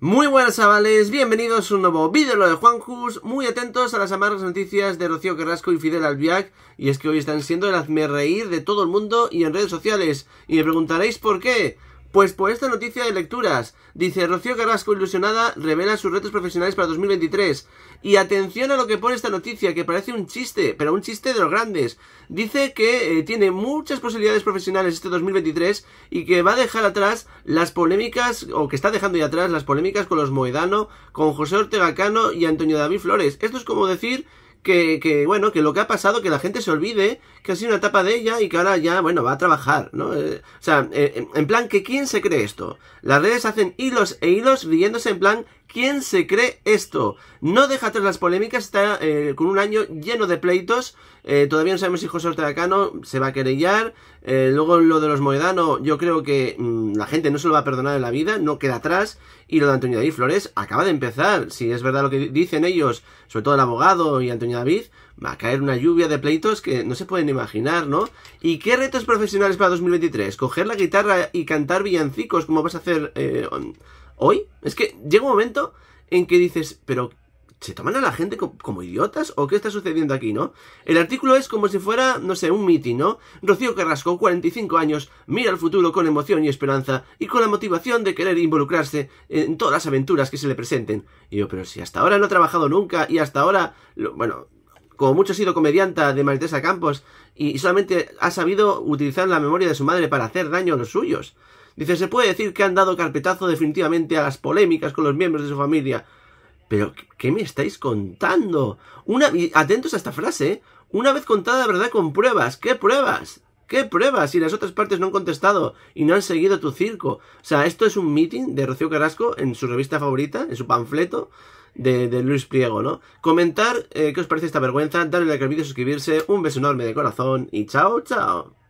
Muy buenas chavales, bienvenidos a un nuevo vídeo de Juan Cus, muy atentos a las amargas noticias de Rocío Carrasco y Fidel Albiac, y es que hoy están siendo el hazme reír de todo el mundo y en redes sociales, y me preguntaréis por qué. Pues por esta noticia de lecturas, dice Rocío Carrasco ilusionada revela sus retos profesionales para 2023. Y atención a lo que pone esta noticia, que parece un chiste, pero un chiste de los grandes. Dice que eh, tiene muchas posibilidades profesionales este 2023 y que va a dejar atrás las polémicas, o que está dejando ya atrás las polémicas con los Moedano, con José Ortega Cano y Antonio David Flores. Esto es como decir que, que, bueno, que lo que ha pasado, que la gente se olvide que ha sido una etapa de ella y que ahora ya, bueno, va a trabajar, ¿no? Eh, o sea, eh, en plan, que ¿quién se cree esto? Las redes hacen hilos e hilos riéndose en plan, ¿Quién se cree esto? No deja atrás las polémicas, está eh, con un año lleno de pleitos. Eh, todavía no sabemos si José Ortega Cano se va a querellar. Eh, luego lo de los Moedano, yo creo que mm, la gente no se lo va a perdonar en la vida, no queda atrás. Y lo de Antonio David Flores acaba de empezar. Si es verdad lo que dicen ellos, sobre todo el abogado y Antonio David, va a caer una lluvia de pleitos que no se pueden imaginar, ¿no? ¿Y qué retos profesionales para 2023? ¿Coger la guitarra y cantar villancicos como vas a hacer hoy. Es que llega un momento en que dices, pero ¿se toman a la gente como, idiotas? ¿O qué está sucediendo aquí, no? El artículo es como si fuera, no sé, un mitin, ¿no? Rocío Carrasco, 45 años, mira al futuro con emoción y esperanza y con la motivación de querer involucrarse en todas las aventuras que se le presenten. Y yo, pero si hasta ahora no ha trabajado nunca y hasta ahora, bueno, como mucho ha sido comedianta de Maritesa Campos y solamente ha sabido utilizar la memoria de su madre para hacer daño a los suyos. Dice, se puede decir que han dado carpetazo definitivamente a las polémicas con los miembros de su familia. Pero, ¿qué me estáis contando? Una, atentos a esta frase, ¿eh? Una vez contada la verdad con pruebas. ¿Qué pruebas? ¿Qué pruebas? Si las otras partes no han contestado y no han seguido tu circo. O sea, esto es un meeting de Rocío Carrasco en su revista favorita, en su panfleto de, Luis Priego, ¿no? Comentar eh, qué os parece esta vergüenza, darle like al vídeo, suscribirse, un beso enorme de corazón y chao, chao.